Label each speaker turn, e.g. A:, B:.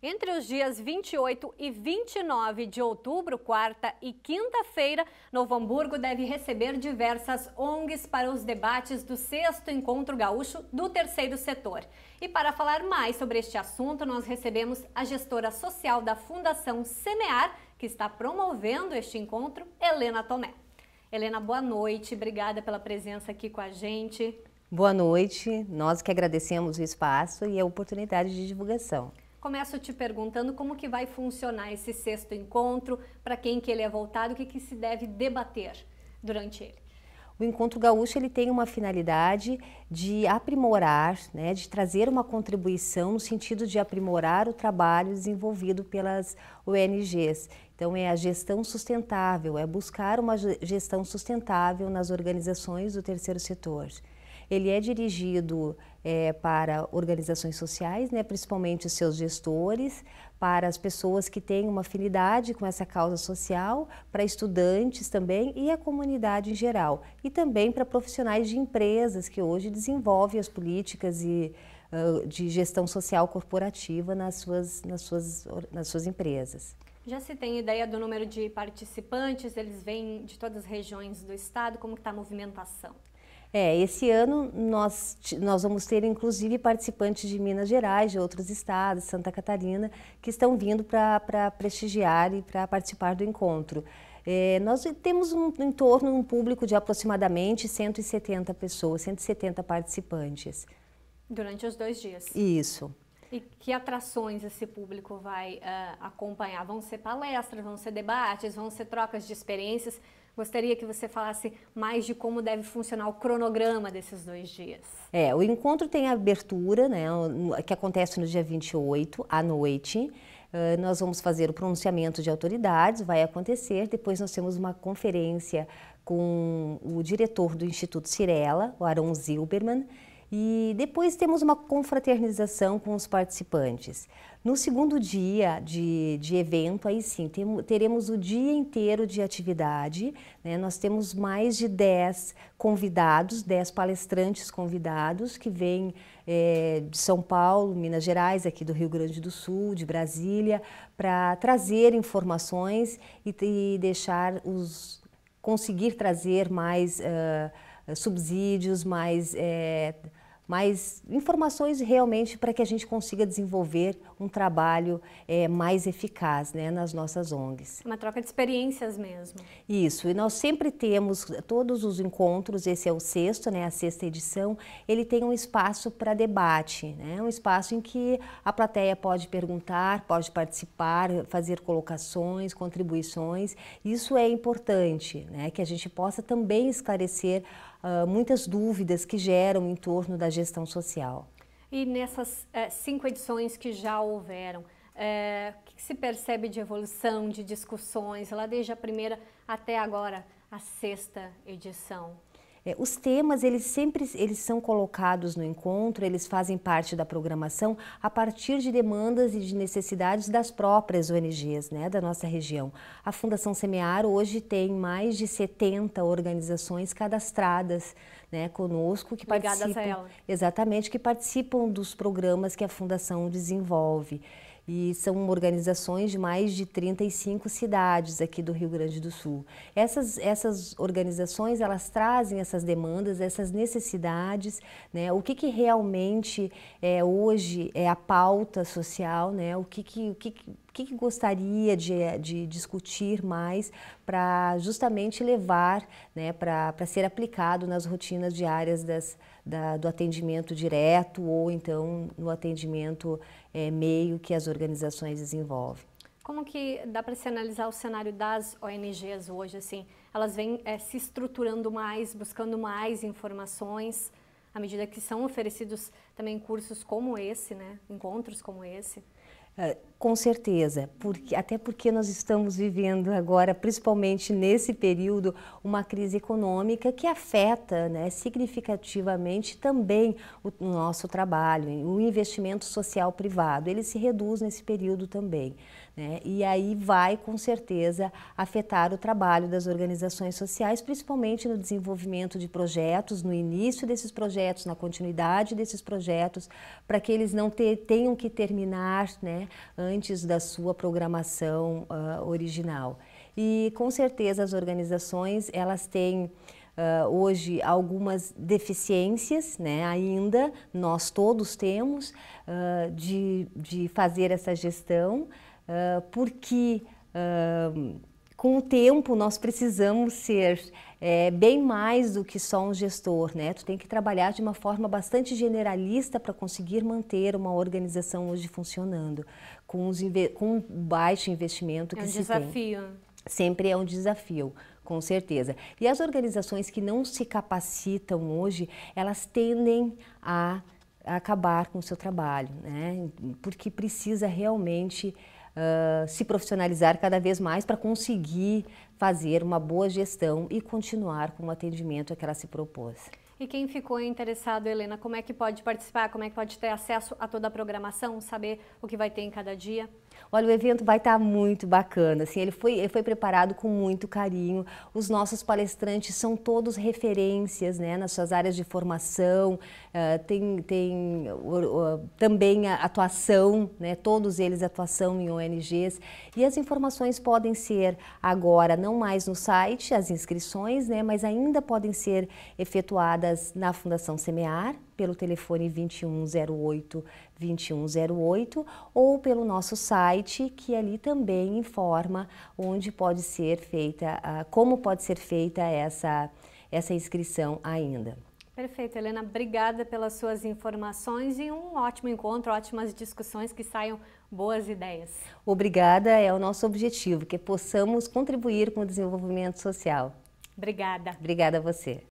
A: Entre os dias 28 e 29 de outubro, quarta e quinta-feira, Novo Hamburgo deve receber diversas ONGs para os debates do sexto encontro gaúcho do terceiro setor. E para falar mais sobre este assunto, nós recebemos a gestora social da Fundação Semear, que está promovendo este encontro, Helena Tomé. Helena, boa noite, obrigada pela presença aqui com a gente.
B: Boa noite, nós que agradecemos o espaço e a oportunidade de divulgação.
A: Começo te perguntando como que vai funcionar esse sexto encontro, para quem que ele é voltado, o que, que se deve debater durante ele.
B: O Encontro Gaúcho ele tem uma finalidade de aprimorar, né, de trazer uma contribuição no sentido de aprimorar o trabalho desenvolvido pelas ONGs. Então, é a gestão sustentável, é buscar uma gestão sustentável nas organizações do terceiro setor. Ele é dirigido é, para organizações sociais, né, principalmente os seus gestores, para as pessoas que têm uma afinidade com essa causa social, para estudantes também e a comunidade em geral. E também para profissionais de empresas que hoje desenvolvem as políticas e, uh, de gestão social corporativa nas suas, nas, suas, nas suas empresas.
A: Já se tem ideia do número de participantes? Eles vêm de todas as regiões do estado? Como está a movimentação?
B: É, esse ano nós, nós vamos ter inclusive participantes de Minas Gerais, de outros estados, Santa Catarina, que estão vindo para prestigiar e para participar do encontro. É, nós temos um, em torno um público de aproximadamente 170 pessoas, 170 participantes.
A: Durante os dois dias? Isso. E que atrações esse público vai uh, acompanhar? Vão ser palestras, vão ser debates, vão ser trocas de experiências? Gostaria que você falasse mais de como deve funcionar o cronograma desses dois dias.
B: É, o encontro tem a abertura, né, que acontece no dia 28, à noite. Uh, nós vamos fazer o pronunciamento de autoridades, vai acontecer. Depois nós temos uma conferência com o diretor do Instituto Cirela, o Aaron Zilberman, e depois temos uma confraternização com os participantes. No segundo dia de, de evento, aí sim, tem, teremos o dia inteiro de atividade. Né? Nós temos mais de 10 convidados, 10 palestrantes convidados que vêm é, de São Paulo, Minas Gerais, aqui do Rio Grande do Sul, de Brasília, para trazer informações e, e, deixar os. conseguir trazer mais. Uh, eh, subsídios, mais, é, mais informações realmente para que a gente consiga desenvolver um trabalho é, mais eficaz né, nas nossas ONGs.
A: Uma troca de experiências mesmo.
B: Isso, e nós sempre temos todos os encontros, esse é o sexto, né, a sexta edição, ele tem um espaço para debate, né, um espaço em que a plateia pode perguntar, pode participar, fazer colocações, contribuições. Isso é importante, né, que a gente possa também esclarecer uh, muitas dúvidas que geram em torno da gestão social.
A: E nessas uh, cinco edições que já houveram, eh, o que se percebe de evolução, de discussões, lá desde a primeira até agora, a sexta edição?
B: É, os temas, eles sempre eles são colocados no encontro, eles fazem parte da programação a partir de demandas e de necessidades das próprias ONGs né, da nossa região. A Fundação Semear hoje tem mais de 70 organizações cadastradas né, conosco que Ligadas participam. Exatamente, que participam dos programas que a Fundação desenvolve e são organizações de mais de 35 cidades aqui do Rio Grande do Sul. Essas, essas organizações, elas trazem essas demandas, essas necessidades, né? o que, que realmente é, hoje é a pauta social, né? o que, que, o que, que que, que gostaria de, eh, de discutir mais para justamente levar né, para ser aplicado nas rotinas diárias das, da, do atendimento direto ou então no atendimento é, meio que as organizações desenvolvem.
A: Como que dá para se analisar o cenário das ONGs hoje? Assim, elas vêm é, se estruturando mais, buscando mais informações, à medida que são oferecidos também cursos como esse, né? encontros como esse?
B: É, com certeza, porque, até porque nós estamos vivendo agora, principalmente nesse período, uma crise econômica que afeta né, significativamente também o nosso trabalho, o investimento social privado. Ele se reduz nesse período também. Né, e aí vai, com certeza, afetar o trabalho das organizações sociais, principalmente no desenvolvimento de projetos, no início desses projetos, na continuidade desses projetos, para que eles não te, tenham que terminar. Né, antes da sua programação uh, original. E com certeza as organizações elas têm Uh, hoje algumas deficiências, né, ainda, nós todos temos, uh, de, de fazer essa gestão, uh, porque com o tempo nós precisamos ser é bem mais do que só um gestor, né? Tu tem que trabalhar de uma forma bastante generalista para conseguir manter uma organização hoje funcionando, com, os com um baixo investimento é que é um se desafio. tem. Sempre é um desafio, com certeza. E as organizações que não se capacitam hoje, elas tendem a acabar com o seu trabalho, né? Porque precisa realmente se profissionalizar cada vez mais para conseguir fazer uma boa gestão e continuar com o atendimento que ela se propôs.
A: E quem ficou interessado, Helena, como é que pode participar? Como é que pode ter acesso a toda a programação, saber o que vai ter em cada dia?
B: Olha, o evento vai estar tá muito bacana, assim, ele foi, ele foi preparado com muito carinho. Os nossos palestrantes são todos referências, né, nas suas áreas de formação, uh, tem, tem uh, uh, também a atuação, né, todos eles atuação em ONGs. E as informações podem ser agora, não mais no site, as inscrições, né, mas ainda podem ser efetuadas na Fundação Semear, pelo telefone 2108 2108 ou pelo nosso site, que ali também informa onde pode ser feita, ah, como pode ser feita essa, essa inscrição ainda.
A: Perfeito, Helena. Obrigada pelas suas informações e um ótimo encontro, ótimas discussões que saiam boas ideias.
B: Obrigada, é o nosso objetivo, que possamos contribuir com o desenvolvimento social. Obrigada. Obrigada a você.